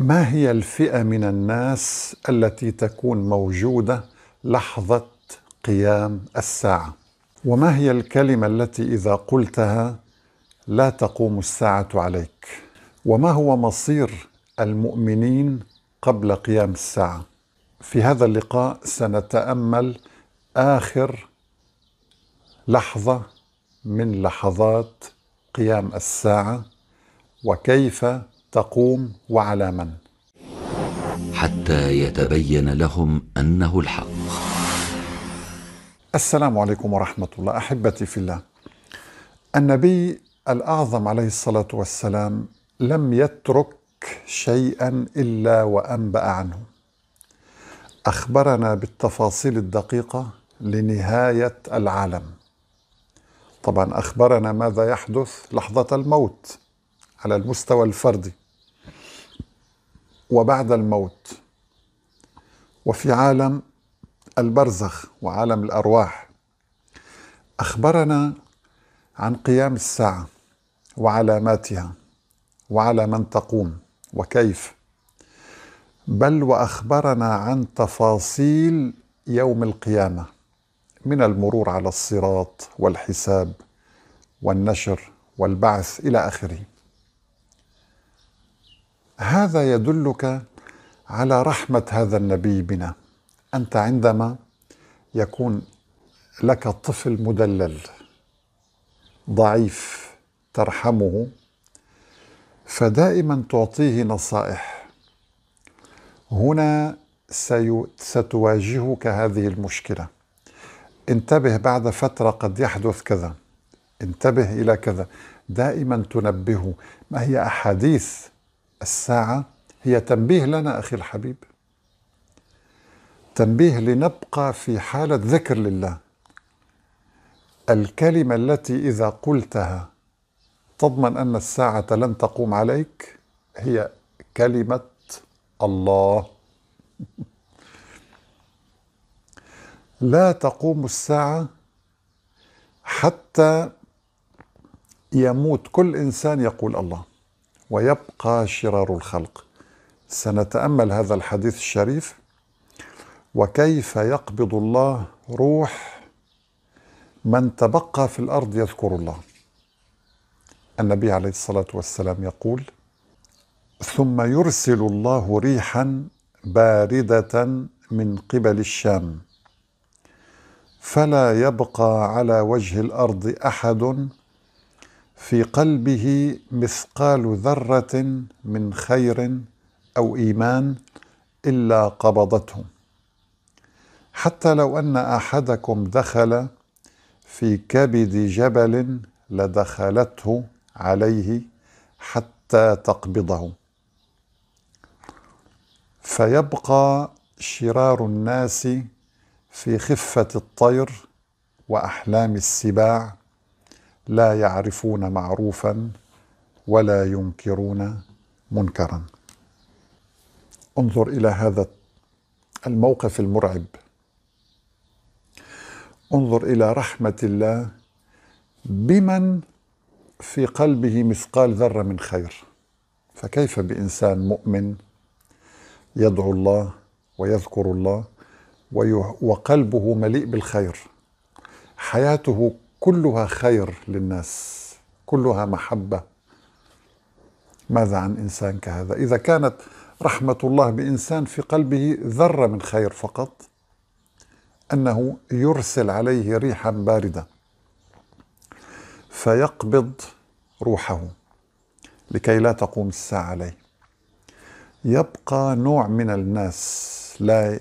ما هي الفئه من الناس التي تكون موجوده لحظه قيام الساعه وما هي الكلمه التي اذا قلتها لا تقوم الساعه عليك وما هو مصير المؤمنين قبل قيام الساعه في هذا اللقاء سنتامل اخر لحظه من لحظات قيام الساعه وكيف تقوم وعلى من حتى يتبين لهم انه الحق السلام عليكم ورحمه الله احبتي في الله النبي الاعظم عليه الصلاه والسلام لم يترك شيئا الا وانبا عنه اخبرنا بالتفاصيل الدقيقه لنهايه العالم طبعا اخبرنا ماذا يحدث لحظه الموت على المستوى الفردي وبعد الموت وفي عالم البرزخ وعالم الارواح اخبرنا عن قيام الساعه وعلاماتها وعلى من تقوم وكيف بل واخبرنا عن تفاصيل يوم القيامه من المرور على الصراط والحساب والنشر والبعث الى اخره هذا يدلك على رحمه هذا النبي بنا انت عندما يكون لك طفل مدلل ضعيف ترحمه فدائما تعطيه نصائح هنا ستواجهك هذه المشكله انتبه بعد فتره قد يحدث كذا انتبه الى كذا دائما تنبهه ما هي احاديث الساعة هي تنبيه لنا أخي الحبيب تنبيه لنبقى في حالة ذكر لله الكلمة التي إذا قلتها تضمن أن الساعة لن تقوم عليك هي كلمة الله لا تقوم الساعة حتى يموت كل إنسان يقول الله ويبقى شرار الخلق سنتامل هذا الحديث الشريف وكيف يقبض الله روح من تبقى في الارض يذكر الله النبي عليه الصلاه والسلام يقول ثم يرسل الله ريحا بارده من قبل الشام فلا يبقى على وجه الارض احد في قلبه مثقال ذره من خير او ايمان الا قبضته حتى لو ان احدكم دخل في كبد جبل لدخلته عليه حتى تقبضه فيبقى شرار الناس في خفه الطير واحلام السباع لا يعرفون معروفا ولا ينكرون منكرا انظر الى هذا الموقف المرعب انظر الى رحمه الله بمن في قلبه مثقال ذره من خير فكيف بانسان مؤمن يدعو الله ويذكر الله وقلبه مليء بالخير حياته كلها خير للناس كلها محبه ماذا عن انسان كهذا اذا كانت رحمه الله بانسان في قلبه ذره من خير فقط انه يرسل عليه ريحا بارده فيقبض روحه لكي لا تقوم الساعه عليه يبقى نوع من الناس لا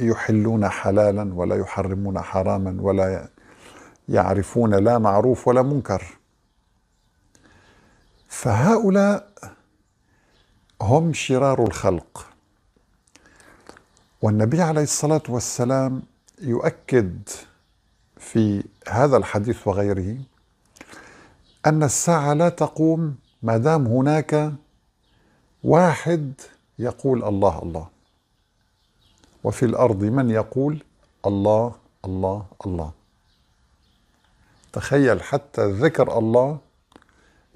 يحلون حلالا ولا يحرمون حراما ولا يعرفون لا معروف ولا منكر فهؤلاء هم شرار الخلق والنبي عليه الصلاه والسلام يؤكد في هذا الحديث وغيره ان الساعه لا تقوم ما دام هناك واحد يقول الله الله وفي الارض من يقول الله الله الله تخيل حتى ذكر الله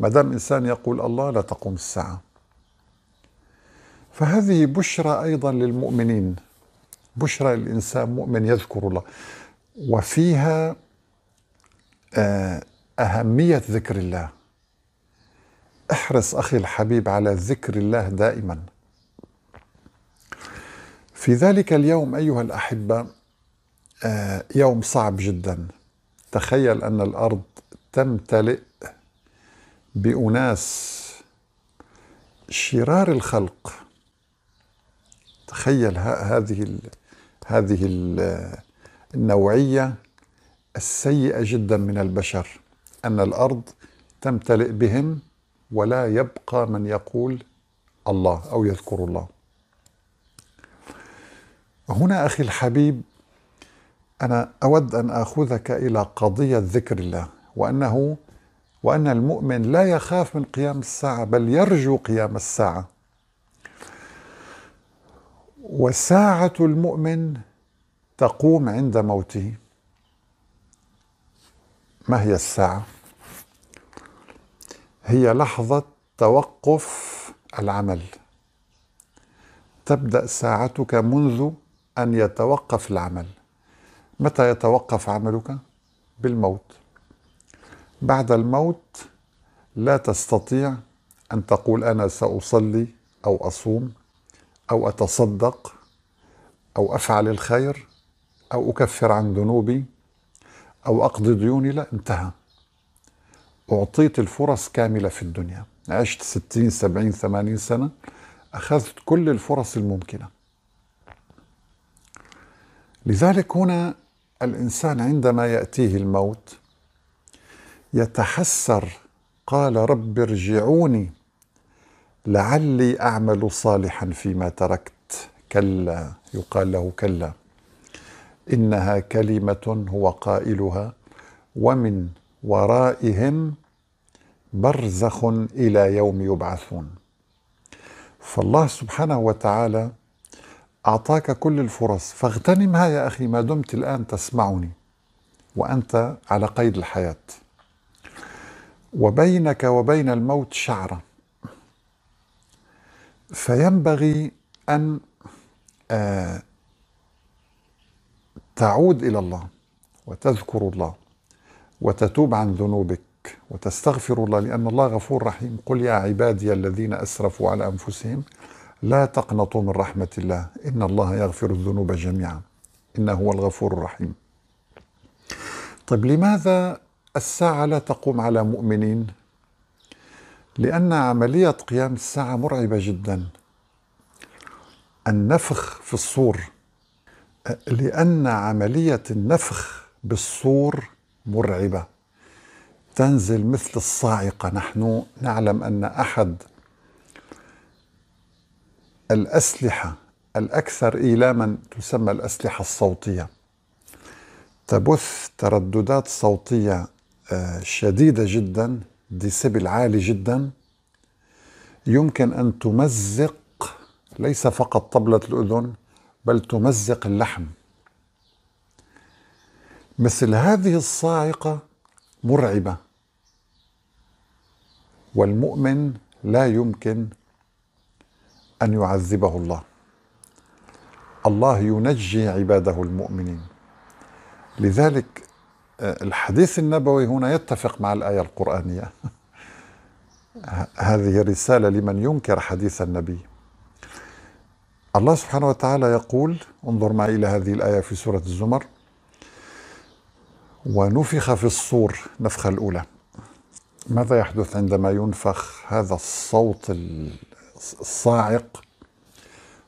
ما دام الانسان يقول الله لا تقوم الساعه فهذه بشرى ايضا للمؤمنين بشرى للانسان مؤمن يذكر الله وفيها آه، اهميه ذكر الله احرص اخي الحبيب على ذكر الله دائما في ذلك اليوم ايها الاحبه آه، يوم صعب جدا تخيل أن الأرض تمتلئ بأناس شرار الخلق تخيل هذه الـ هذه الـ النوعية السيئة جدا من البشر أن الأرض تمتلئ بهم ولا يبقى من يقول الله أو يذكر الله هنا أخي الحبيب أنا أود أن آخذك إلى قضية ذكر الله وأنه وأن المؤمن لا يخاف من قيام الساعة بل يرجو قيام الساعة وساعة المؤمن تقوم عند موته ما هي الساعة؟ هي لحظة توقف العمل تبدأ ساعتك منذ أن يتوقف العمل متى يتوقف عملك بالموت بعد الموت لا تستطيع ان تقول انا ساصلي او اصوم او اتصدق او افعل الخير او اكفر عن ذنوبي او اقضي ديوني لا انتهى اعطيت الفرص كامله في الدنيا عشت 60 70 80 سنه اخذت كل الفرص الممكنه لذلك هنا الانسان عندما ياتيه الموت يتحسر قال رب ارجعوني لعلي اعمل صالحا فيما تركت كلا يقال له كلا انها كلمه هو قائلها ومن ورائهم برزخ الى يوم يبعثون فالله سبحانه وتعالى أعطاك كل الفرص فاغتنمها يا أخي ما دمت الآن تسمعني وأنت على قيد الحياة وبينك وبين الموت شعرة فينبغي أن آه، تعود إلى الله وتذكر الله وتتوب عن ذنوبك وتستغفر الله لأن الله غفور رحيم قل يا عبادي الذين أسرفوا على أنفسهم لا تقنطوا من رحمة الله إن الله يغفر الذنوب جميعا إنه هو الغفور الرحيم طيب لماذا الساعة لا تقوم على مؤمنين لأن عملية قيام الساعة مرعبة جدا النفخ في الصور لأن عملية النفخ بالصور مرعبة تنزل مثل الصاعقة نحن نعلم أن أحد الأسلحة الأكثر إيلاما تسمى الأسلحة الصوتية تبث ترددات صوتية آه، شديدة جدا ديسيبل عالي جدا يمكن أن تمزق ليس فقط طبلة الأذن بل تمزق اللحم مثل هذه الصاعقة مرعبة والمؤمن لا يمكن أن يعذبه الله الله ينجي عباده المؤمنين لذلك آه، الحديث النبوي هنا يتفق مع الآية القرآنية هذه رسالة لمن ينكر حديث النبي الله سبحانه وتعالى يقول انظر معي إلى هذه الآية في سورة الزمر ونفخ في الصور نفخة الأولى ماذا يحدث عندما ينفخ هذا الصوت ال صاعق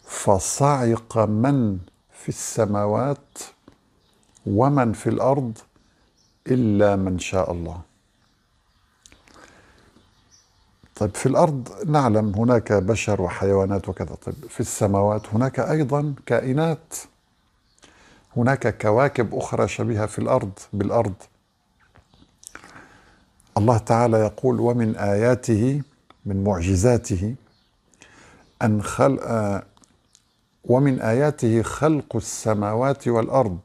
فصعق من في السماوات ومن في الارض الا من شاء الله طيب في الارض نعلم هناك بشر وحيوانات وكذا طيب في السماوات هناك ايضا كائنات هناك كواكب اخرى شبيهه في الارض بالارض الله تعالى يقول ومن اياته من معجزاته أن خلق آه، ومن آياته خلق السماوات والأرض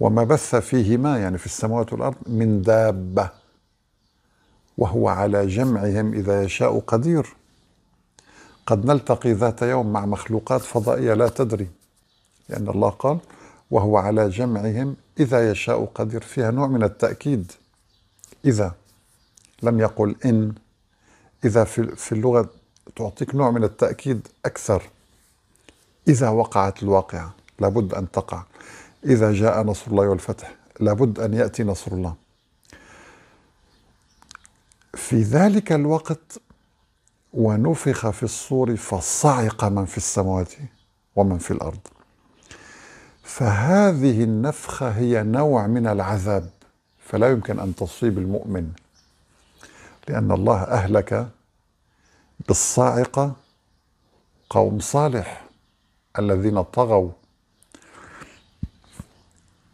وما بث فيهما يعني في السماوات والأرض من دابة وهو على جمعهم إذا يشاء قدير قد نلتقي ذات يوم مع مخلوقات فضائية لا تدري لأن الله قال وهو على جمعهم إذا يشاء قدير فيها نوع من التأكيد إذا لم يقل إن إذا في اللغة تعطيك نوع من التأكيد أكثر إذا وقعت الواقعة لابد أن تقع إذا جاء نصر الله والفتح لابد أن يأتي نصر الله في ذلك الوقت ونفخ في الصور فصعق من في السماوات ومن في الأرض فهذه النفخة هي نوع من العذاب فلا يمكن أن تصيب المؤمن لأن الله أهلك بالصاعقه قوم صالح الذين طغوا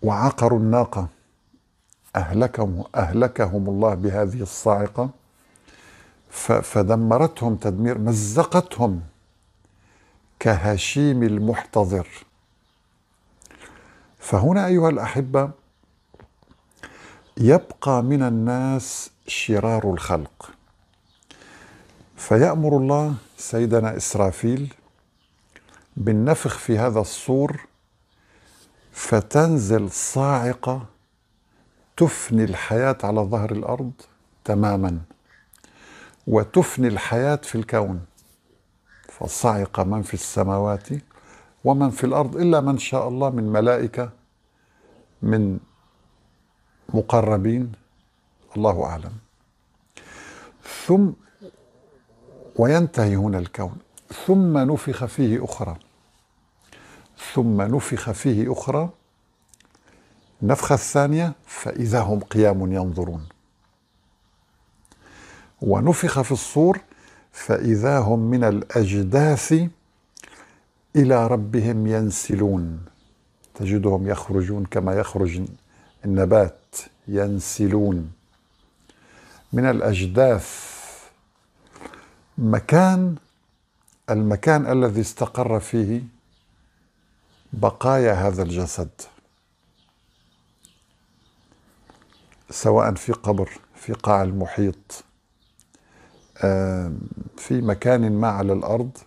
وعقروا الناقه اهلكهم اهلكهم الله بهذه الصاعقه فدمرتهم تدمير مزقتهم كهشيم المحتضر فهنا ايها الاحبه يبقى من الناس شرار الخلق فيأمر الله سيدنا إسرافيل بالنفخ في هذا الصور فتنزل صاعقة تفني الحياة على ظهر الأرض تماما وتفني الحياة في الكون فصعق من في السماوات ومن في الأرض إلا من شاء الله من ملائكة من مقربين الله أعلم ثم وينتهي هنا الكون ثم نفخ فيه أخرى ثم نفخ فيه أخرى النفخة الثانية فإذا هم قيام ينظرون ونفخ في الصور فإذا هم من الأجداث إلى ربهم ينسلون تجدهم يخرجون كما يخرج النبات ينسلون من الأجداث مكان المكان الذي استقر فيه بقايا هذا الجسد سواء في قبر في قاع المحيط في مكان ما على الارض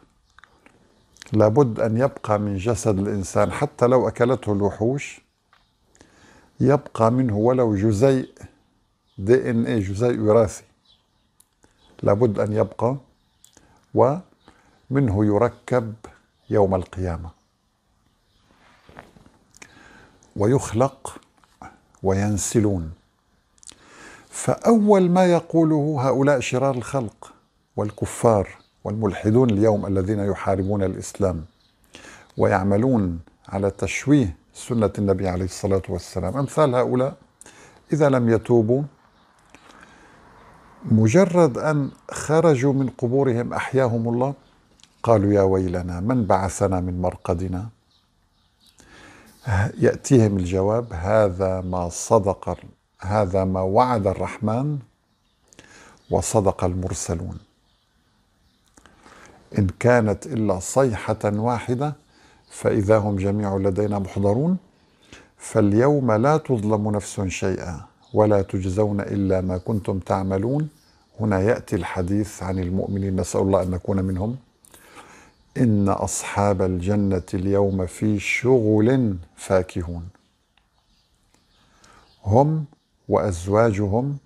لابد ان يبقى من جسد الانسان حتى لو اكلته الوحوش يبقى منه ولو جزيء دي ان اي جزيء وراثي لابد ان يبقى ومنه يركب يوم القيامه ويخلق وينسلون فاول ما يقوله هؤلاء شرار الخلق والكفار والملحدون اليوم الذين يحاربون الاسلام ويعملون على تشويه سنه النبي عليه الصلاه والسلام امثال هؤلاء اذا لم يتوبوا مجرد أن خرجوا من قبورهم أحياهم الله قالوا يا ويلنا من بعثنا من مرقدنا يأتيهم الجواب هذا ما صدق هذا ما وعد الرحمن وصدق المرسلون إن كانت إلا صيحة واحدة فإذا هم جميع لدينا محضرون فاليوم لا تظلم نفس شيئا ولا تجزون الا ما كنتم تعملون هنا ياتي الحديث عن المؤمنين نسال الله ان نكون منهم ان اصحاب الجنه اليوم في شغل فاكهون هم وازواجهم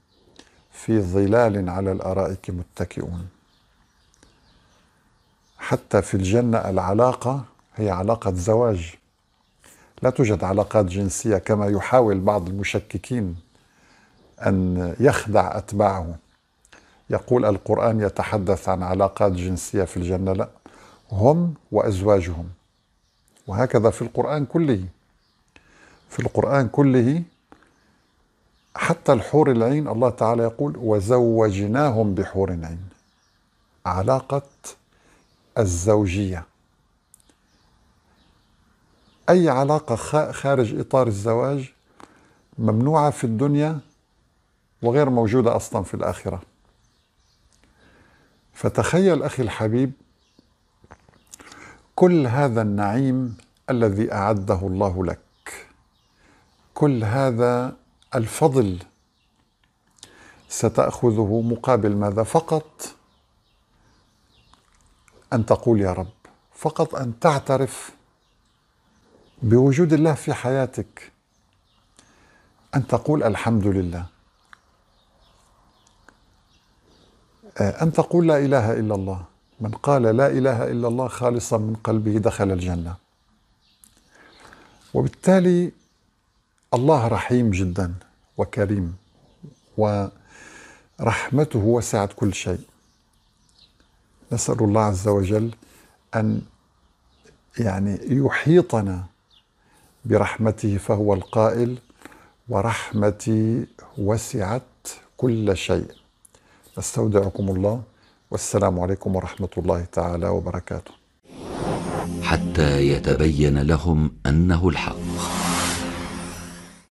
في ظلال على الارائك متكئون حتى في الجنه العلاقه هي علاقه زواج لا توجد علاقات جنسيه كما يحاول بعض المشككين أن يخدع أتباعه يقول القرآن يتحدث عن علاقات جنسية في الجنة لا هم وأزواجهم وهكذا في القرآن كله في القرآن كله حتى الحور العين الله تعالى يقول وزوجناهم بحور عين علاقة الزوجية أي علاقة خارج إطار الزواج ممنوعة في الدنيا وغير موجودة أصلا في الآخرة فتخيل أخي الحبيب كل هذا النعيم الذي أعده الله لك كل هذا الفضل ستأخذه مقابل ماذا فقط أن تقول يا رب فقط أن تعترف بوجود الله في حياتك أن تقول الحمد لله آه، أن تقول لا إله إلا الله من قال لا إله إلا الله خالصا من قلبه دخل الجنة وبالتالي الله رحيم جدا وكريم ورحمته وسعت كل شيء نسأل الله عز وجل أن يعني يحيطنا برحمته فهو القائل ورحمتي وسعت كل شيء استودعكم الله والسلام عليكم ورحمه الله تعالى وبركاته حتى يتبين لهم انه الحق